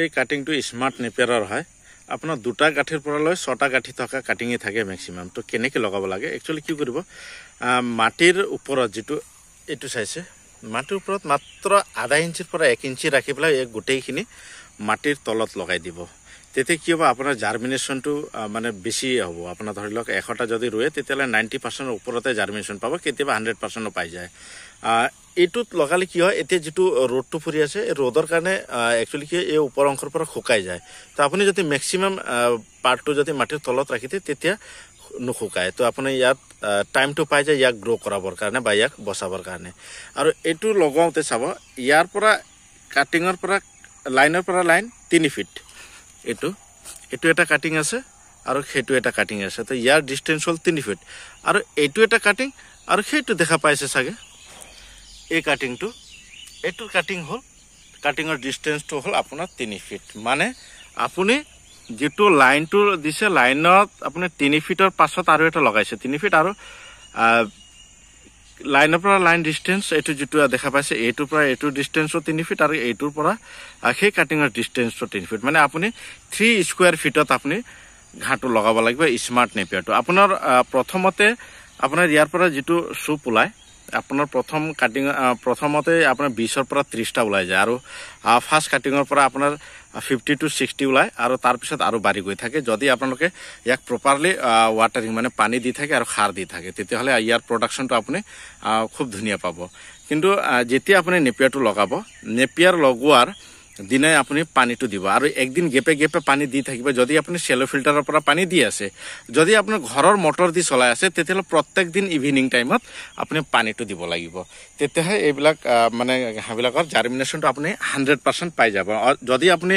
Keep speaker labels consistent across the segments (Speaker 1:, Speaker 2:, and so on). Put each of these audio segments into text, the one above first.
Speaker 1: এই কাটিংটো স্মাৰ্ট নেপেয়াৰৰ হয় আপোনাৰ দুটা গাঁঠিৰ পৰা লৈ ছটা গাঁঠি থকা কাটিঙেই থাকে মেক্সিমাম তো কেনেকৈ লগাব লাগে একচুৱেলি কি কৰিব মাটিৰ ওপৰত যিটো এইটো চাইছে মাটিৰ ওপৰত মাত্ৰ আধা ইঞ্চিৰ পৰা এক ইঞ্চি ৰাখি পেলাই এই গোটেইখিনি মাটিৰ তলত লগাই দিব তেতিয়া কি হ'ব আপোনাৰ জাৰ্মিনেশ্যনটো মানে বেছি হ'ব আপোনাৰ ধৰি লওক এশটা যদি ৰুৱে তেতিয়াহ'লে নাইণ্টি পাৰ্চেণ্টৰ ওপৰতে জাৰ্মিনেশ্যন পাব কেতিয়াবা হাণ্ড্ৰেড পাৰ্চেণ্টো পাই যায় এইটোত লগালে কি হয় এতিয়া যিটো ৰ'দটো ফুৰি আছে এই ৰ'দৰ কাৰণে একচুৱেলি কি এই ওপৰ অংশৰ পৰা শুকাই যায় তো আপুনি যদি মেক্সিমাম পাৰ্টটো যদি মাটিৰ তলত ৰাখি দিয়ে তেতিয়া নুশুকায় তো আপুনি ইয়াত টাইমটো পাই যায় ইয়াক গ্ৰ' কৰাবৰ কাৰণে বা ইয়াক বচাবৰ কাৰণে আৰু এইটো লগাওঁতে চাব ইয়াৰ পৰা কাটিঙৰ পৰা লাইনৰ পৰা লাইন তিনি ফিট এইটো এইটো এটা কাটিং আছে আৰু সেইটো এটা কাটিং আছে তো ইয়াৰ ডিষ্টেঞ্চ হ'ল তিনি ফিট আৰু এইটো এটা কাটিং আৰু সেইটো দেখা পাইছে চাগে এই কাটিংটো এইটো কাটিং হ'ল কাটিঙৰ ডিষ্টেঞ্চটো হ'ল আপোনাৰ তিনি ফিট মানে আপুনি যিটো লাইনটো দিছে লাইনত আপুনি তিনি ফিটৰ পাছত আৰু এটা লগাইছে তিনি ফিট আৰু লাইনৰ পৰা লাইন ডিষ্টেঞ্চ এইটো যিটো দেখা পাইছে এইটোৰ পৰা এইটো ডিষ্টেঞ্চো তিনি ফিট আৰু এইটোৰ পৰা সেই কাটিঙৰ ডিষ্টেঞ্চটো তিনি ফিট মানে আপুনি থ্ৰী স্কুৱাৰ ফিটত আপুনি ঘাঁহটো লগাব লাগিব স্মাৰ্ট নেপিয়াৰটো আপোনাৰ প্ৰথমতে আপোনাৰ ইয়াৰ পৰা যিটো চুপ ওলায় আপোনাৰ প্ৰথম কাটিং প্ৰথমতে আপোনাৰ বিছৰ পৰা ত্ৰিছটা ওলাই যায় আৰু ফাৰ্ষ্ট কাটিঙৰ পৰা আপোনাৰ ফিফটি টু ছিক্সটি ওলায় আৰু তাৰপিছত আৰু বাঢ়ি গৈ থাকে যদি আপোনালোকে ইয়াক প্ৰপাৰলি ৱাটাৰিং মানে পানী দি থাকে আৰু সাৰ দি থাকে তেতিয়াহ'লে ইয়াৰ প্ৰডাকশ্যনটো আপুনি খুব ধুনীয়া পাব কিন্তু যেতিয়া আপুনি নেপিয়াৰটো লগাব নেপিয়াৰ লগোৱাৰ দিনে আপুনি পানীটো দিব আৰু একদিন গেপে গেপে পানী দি থাকিব যদি আপুনি চেল' ফিল্টাৰৰ পৰা পানী দি আছে যদি আপুনি ঘৰৰ মটৰ দি চলাই আছে তেতিয়াহ'লে প্ৰত্যেক দিন ইভিনিং টাইমত আপুনি পানীটো দিব লাগিব তেতিয়াহে এইবিলাক মানে হাঁহবিলাকৰ জাৰ্মিনেশ্যনটো আপুনি হাণ্ড্ৰেড পাৰ্চেণ্ট পাই যাব যদি আপুনি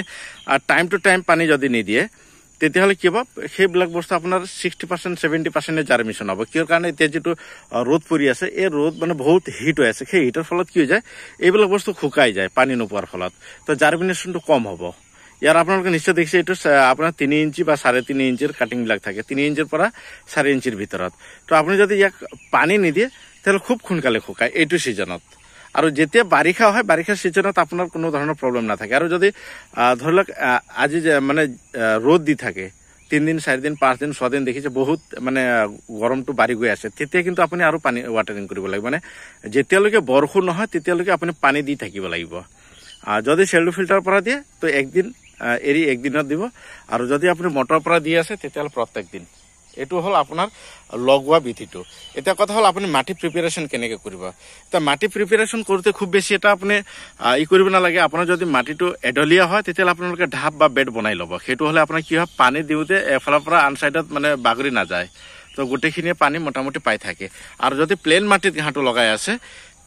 Speaker 1: টাইম টু টাইম পানী যদি নিদিয়ে তেতিয়াহ'লে কি হ'ব সেইবিলাক বস্তু আপোনাৰ ছিক্সটি পাৰ্চেণ্ট ছেভেণ্টি পাৰ্চেণ্টে জাৰ্মিশ্যন হ'ব কিহৰ কাৰণে এতিয়া যিটো ৰ'দ পৰি আছে এই ৰ'দ মানে বহুত হিট হৈ আছে সেই হিটৰ ফলত কি হৈ যায় এইবিলাক বস্তু শুকাই যায় পানী নোপোৱাৰ ফলত তো জাৰ্মিনেশ্যনটো কম হ'ব ইয়াৰ আপোনালোকে নিশ্চয় দেখিছে এইটো আপোনাৰ তিনি ইঞ্চি বা চাৰে তিনি ইঞ্চিৰ কাটিংবিলাক থাকে তিনি ইঞ্চিৰ পৰা চাৰি ইঞ্চিৰ ভিতৰত তো আপুনি যদি ইয়াক পানী নিদিয়ে তেতিয়াহ'লে খুব সোনকালে শুকায় এইটো ছিজনত আৰু যেতিয়া বাৰিষা হয় বাৰিষাৰ ছিজনত আপোনাৰ কোনো ধৰণৰ প্ৰব্লেম নাথাকে আৰু যদি ধৰি লওক আজি মানে ৰ'দ দি থাকে তিনিদিন চাৰিদিন পাঁচদিন ছদিন দেখিছে বহুত মানে গৰমটো বাঢ়ি গৈ আছে তেতিয়া কিন্তু আপুনি আৰু পানী ৱাটাৰিং কৰিব লাগিব মানে যেতিয়ালৈকে বৰষুণ নহয় তেতিয়ালৈকে আপুনি পানী দি থাকিব লাগিব যদি চেল্টু ফিল্টাৰৰ পৰা দিয়ে তো একদিন এৰি একদিনত দিব আৰু যদি আপুনি মটৰৰ পৰা দি আছে তেতিয়াহ'লে প্ৰত্যেক দিন এইটো হ'ল আপোনাৰ লগোৱা বিধিটো এতিয়া কথা হ'ল আপুনি মাটি প্ৰিপেৰেশ্যন কেনেকৈ কৰিব এতিয়া মাটি প্ৰিপেৰেশ্যন কৰোঁতে খুব বেছি এটা আপুনি ই কৰিব নালাগে আপোনাৰ যদি মাটিটো এডলীয়া হয় তেতিয়াহ'লে আপোনালোকে ঢাপ বা বেড বনাই ল'ব সেইটো হ'লে আপোনাৰ কি হয় পানী দিওঁতে এফালৰ পৰা আন চাইডত মানে বাগৰি নাযায় তো গোটেইখিনিয়ে পানী মোটামুটি পাই থাকে আৰু যদি প্লেইন মাটিত ঘাঁহটো লগাই আছে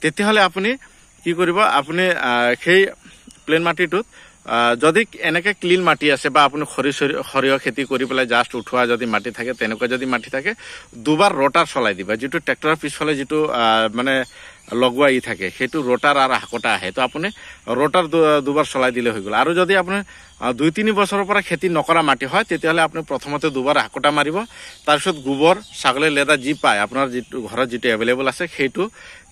Speaker 1: তেতিয়াহ'লে আপুনি কি কৰিব আপুনি সেই প্লেইন মাটিটোত যদি এনেকে ক্লিন মাটি আছে বা আপুনি সৰিয়হ সৰিয়হ খেতি কৰি পেলাই জাষ্ট উঠোৱা যদি মাটি থাকে তেনেকুৱা যদি মাটি থাকে দুবাৰ ৰটাৰ চলাই দিবা যিটো ট্ৰেক্টৰৰ পিছফালে যিটো মানে লগোৱা ই থাকে সেইটো ৰটাৰ আৰু হাকোটা আহে তো আপুনি ৰটাৰ দুবাৰ চলাই দিলে হৈ গ'ল আৰু যদি আপুনি দুই তিনি বছৰৰ পৰা খেতি নকৰা মাটি হয় তেতিয়াহ'লে আপুনি প্ৰথমতে দুবাৰ হাকোটা মাৰিব তাৰপিছত গোবৰ ছাগলী লেদা যি পায় আপোনাৰ যিটো ঘৰত যিটো এভেইলেবল আছে সেইটো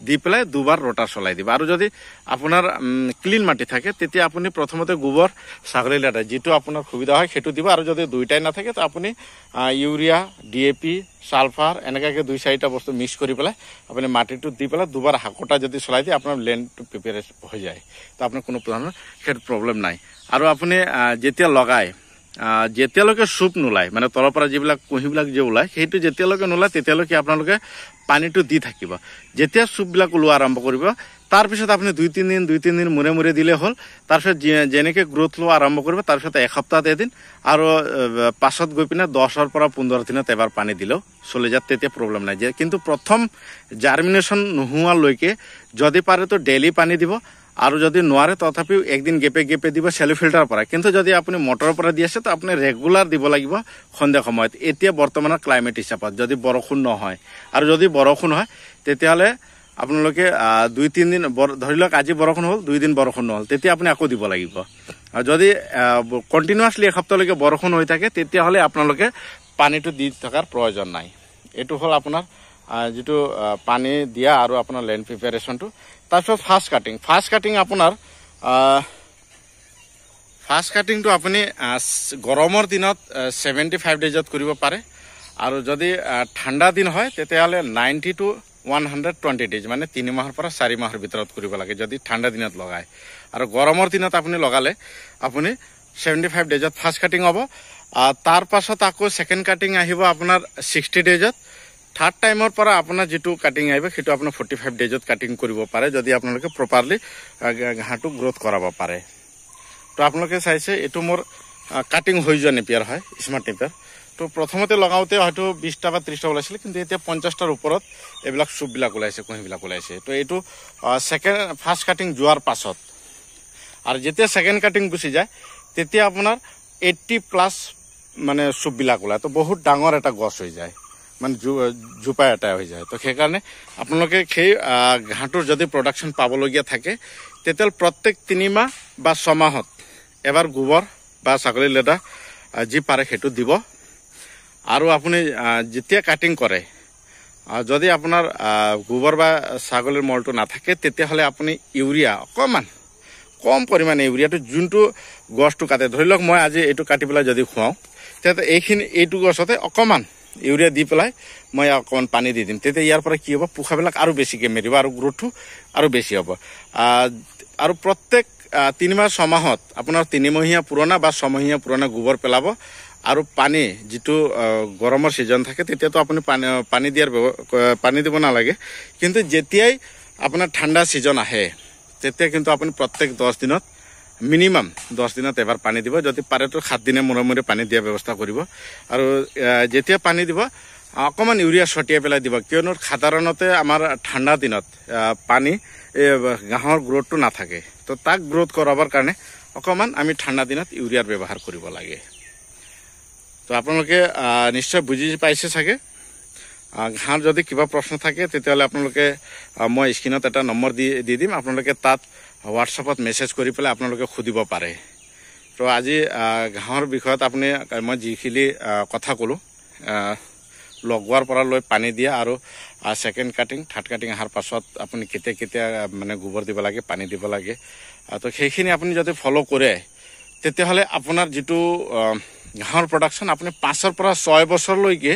Speaker 1: দি পেলাই দুবাৰ ৰটাৰ চলাই দিব আৰু যদি আপোনাৰ ক্লিন মাটি থাকে তেতিয়া আপুনি প্ৰথমতে গোবৰ ছাগলী লেদা যিটো আপোনাৰ সুবিধা হয় সেইটো দিব আৰু যদি দুয়োটাই নাথাকে তো আপুনি urea D A P sulphur এনেকুৱাকে দুই চাৰিটা বস্তু মিক্স কৰি পেলাই আপুনি মাটিটো দি পেলাই দুবাৰ শাকটা যদি চলাই দিয়ে আপোনাৰ লেণ্ডটো প্ৰিপেয়াৰ হৈ যায় তো আপোনাৰ কোনো ধৰণৰ সেইটো প্ৰব্লেম নাই আৰু আপুনি যেতিয়া লগায় যেতিয়ালৈকে চুপ নোলায় মানে তলৰ পৰা যিবিলাক কুঁহিবিলাক যে ওলায় সেইটো যেতিয়ালৈকে নোলায় তেতিয়ালৈকে আপোনালোকে পানীটো দি থাকিব যেতিয়া চুপবিলাক ওলোৱা আৰম্ভ কৰিব তাৰপিছত আপুনি দুই তিনিদিন দুই তিনিদিন মূৰে মূৰে দিলে হ'ল তাৰপিছত যেনেকৈ গ্ৰ'থ লোৱা আৰম্ভ কৰিব তাৰপিছত এসপ্তাহত এদিন আৰু পাছত গৈ পিনে দহৰ পৰা পোন্ধৰ দিনত এবাৰ পানী দিলেও চলি যাওক তেতিয়া প্ৰব্লেম নাই কিন্তু প্ৰথম জাৰ্মিনেশ্যন নোহোৱালৈকে যদি পাৰেতো ডেইলি পানী দিব আৰু যদি নোৱাৰে তথাপিও একদিন গেপে গেপে দিব চেলু ফিল্টাৰৰ পৰা কিন্তু যদি আপুনি মটৰৰ পৰা দি আছে তো আপুনি ৰেগুলাৰ দিব লাগিব সন্ধিয়া সময়ত এতিয়া বৰ্তমানৰ ক্লাইমেট হিচাপত যদি বৰষুণ নহয় আৰু যদি বৰষুণ হয় তেতিয়াহ'লে আপোনালোকে দুই তিনিদিন ধৰি লওক আজি বৰষুণ হ'ল দুই দিন বৰষুণ নহ'ল তেতিয়া আপুনি আকৌ দিব লাগিব আৰু যদি কণ্টিনিউৱাছলি এসপ্তাহলৈকে বৰষুণ হৈ থাকে তেতিয়াহ'লে আপোনালোকে পানীটো দি থকাৰ প্ৰয়োজন নাই এইটো হ'ল আপোনাৰ যিটো পানী দিয়া আৰু আপোনাৰ লেণ্ড প্ৰিপেৰেশ্যনটো তাৰপিছত ফাষ্ট কাটিং ফাষ্ট কাটিং আপোনাৰ ফাষ্ট কাটিংটো আপুনি গৰমৰ দিনত ছেভেণ্টি ফাইভ ডেজত কৰিব পাৰে আৰু যদি ঠাণ্ডা দিন হয় তেতিয়াহ'লে ninety to one hundred twenty days মানে তিনি মাহৰ পৰা চাৰি মাহৰ ভিতৰত কৰিব লাগে যদি ঠাণ্ডা দিনত লগায় আৰু গৰমৰ দিনত আপুনি লগালে আপুনি ছেভেণ্টি ফাইভ ডেজত ফাৰ্ষ্ট কাটিং হ'ব তাৰপাছত আকৌ ছেকেণ্ড কাটিং আহিব আপোনাৰ ছিক্সটি ডেজত থাৰ্ড টাইমৰ পৰা আপোনাৰ যিটো কাটিং আহিব সেইটো আপুনি ফৰ্টি ফাইভ ডেজত কাটিং কৰিব পাৰে যদি আপোনালোকে প্ৰপাৰলি ঘাঁহটো গ্ৰ'থ কৰাব পাৰে তো আপোনালোকে চাইছে এইটো মোৰ কাটিং হৈ যোৱা নেপিয়াৰ হয় স্মাৰ্ট নেপিয়াৰ তো প্ৰথমতে লগাওঁতে হয়তো বিছটা বা ত্ৰিছটা ওলাইছিলে কিন্তু এতিয়া পঞ্চাছটাৰ ওপৰত এইবিলাক চুপবিলাক ওলাইছে কুঁহিবিলাক ওলাইছে তো এইটো ছেকেণ্ড ফাৰ্ষ্ট কাটিং যোৱাৰ পাছত আৰু যেতিয়া ছেকেণ্ড কাটিং গুচি যায় তেতিয়া আপোনাৰ এইটি প্লাছ মানে চুপবিলাক ওলায় তো বহুত ডাঙৰ এটা গছ হৈ যায় মানে জোপা এটাই হৈ যায় তো সেইকাৰণে আপোনালোকে সেই ঘাঁহটোৰ যদি প্ৰডাকশ্যন পাবলগীয়া থাকে তেতিয়াহ'লে প্ৰত্যেক তিনিমাহ বা ছমাহত এবাৰ গোবৰ বা ছাগলী লেটা যি পাৰে সেইটো দিব আৰু আপুনি যেতিয়া কাটিং কৰে যদি আপোনাৰ গোবৰ বা ছাগলীৰ মলটো নাথাকে তেতিয়াহ'লে আপুনি ইউৰিয়া অকণমান কম পৰিমাণে ইউৰিয়াটো যোনটো গছটো কাটে ধৰি লওক মই আজি এইটো কাটি পেলাই যদি খুৱাওঁ তেতিয়া এইখিনি এইটো গছতে অকণমান ইউৰিয়া দি পেলাই মই অকণমান পানী দি দিম তেতিয়া ইয়াৰ পৰা কি হ'ব পোখাবিলাক আৰু বেছিকৈ মেৰিব আৰু গ্ৰ'থটো আৰু বেছি হ'ব আৰু প্ৰত্যেক তিনিমাহ ছমাহত আপোনাৰ তিনিমহীয়া পুৰণা বা ছমহীয়া পুৰণা গোবৰ পেলাব আৰু পানী যিটো গৰমৰ ছিজন থাকে তেতিয়াতো আপুনি পানী পানী দিয়াৰ ব্যৱ পানী দিব নালাগে কিন্তু যেতিয়াই আপোনাৰ ঠাণ্ডা ছিজন আহে তেতিয়া কিন্তু আপুনি প্ৰত্যেক দহ দিনত মিনিমাম দহ দিনত এবাৰ পানী দিব যদি পাৰেতো সাত দিনে মূৰে মূৰে পানী দিয়াৰ ব্যৱস্থা কৰিব আৰু যেতিয়া পানী দিব অকণমান ইউৰিয়া ছটিয়াই পেলাই দিব কিয়নো সাধাৰণতে আমাৰ ঠাণ্ডা দিনত পানী এই ঘাঁহৰ গ্ৰ'থটো নাথাকে তো তাক গ্ৰ'থ কৰাবৰ কাৰণে অকণমান আমি ঠাণ্ডা দিনত ইউৰিয়াৰ ব্যৱহাৰ কৰিব লাগে তো আপোনালোকে নিশ্চয় বুজি পাইছে চাগে ঘাঁহৰ যদি কিবা প্ৰশ্ন থাকে তেতিয়াহ'লে আপোনালোকে মই স্ক্ৰীণত এটা নম্বৰ দি দি দিম আপোনালোকে তাত হোৱাটছএপত মেছেজ কৰি পেলাই আপোনালোকে সুধিব পাৰে তো আজি ঘাঁহৰ বিষয়ত আপুনি মই যিখিনি কথা ক'লোঁ লগোৱাৰ পৰা লৈ পানী দিয়া আৰু ছেকেণ্ড কাটিং থাৰ্ড কাটিং অহাৰ পাছত আপুনি কেতিয়া কেতিয়া মানে গোবৰ দিব লাগে পানী দিব লাগে তো সেইখিনি আপুনি যদি ফ'ল' কৰে তেতিয়াহ'লে আপোনাৰ যিটো ঘাঁহৰ প্ৰডাকশ্যন আপুনি পাঁচৰ পৰা ছয় বছৰলৈকে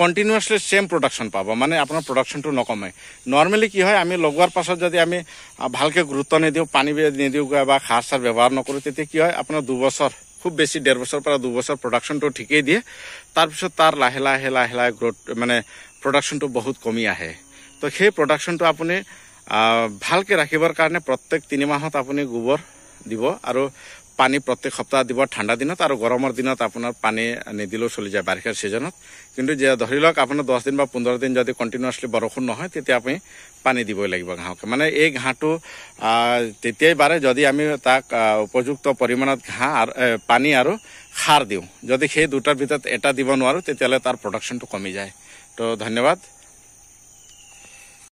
Speaker 1: কণ্টিনিউছলি চেম প্ৰডাকশ্যন পাব মানে আপোনাৰ প্ৰডাকশ্যনটো নকমে নৰ্মেলি কি হয় আমি লগোৱাৰ পাছত যদি আমি ভালকৈ গুৰুত্ব নিদিওঁ পানী নিদিওঁ বা সাৰ চাৰ ব্যৱহাৰ নকৰোঁ তেতিয়া কি হয় আপোনাৰ দুবছৰ খুব বেছি ডেৰ বছৰৰ পৰা দুবছৰ প্ৰডাকশ্যনটো ঠিকেই দিয়ে তাৰপিছত তাৰ লাহে লাহে লাহে লাহে গ্ৰ'থ মানে প্ৰডাকশ্যনটো বহুত কমি আহে তো সেই প্ৰডাকশ্যনটো আপুনি ভালকৈ ৰাখিবৰ কাৰণে প্ৰত্যেক তিনিমাহত আপুনি গোবৰ দিব আৰু পানী প্ৰত্যেক সপ্তাহ দিব ঠাণ্ডা দিনত আৰু গৰমৰ দিনত আপোনাৰ পানী নিদিলেও চলি যায় বাৰিষাৰ ছিজনত কিন্তু ধৰি লওক আপোনাৰ দহ দিন বা পোন্ধৰ দিন যদি কণ্টিনিউৱাছলি বৰষুণ নহয় তেতিয়া আমি পানী দিবই লাগিব ঘাঁহকে মানে এই ঘাঁহটো তেতিয়াই বাঢ়ে যদি আমি তাক উপযুক্ত পৰিমাণত ঘাঁহ পানী আৰু সাৰ দিওঁ যদি সেই দুটাৰ ভিতৰত এটা দিব নোৱাৰোঁ তেতিয়াহ'লে তাৰ প্ৰডাকশ্যনটো কমি যায় তো ধন্যবাদ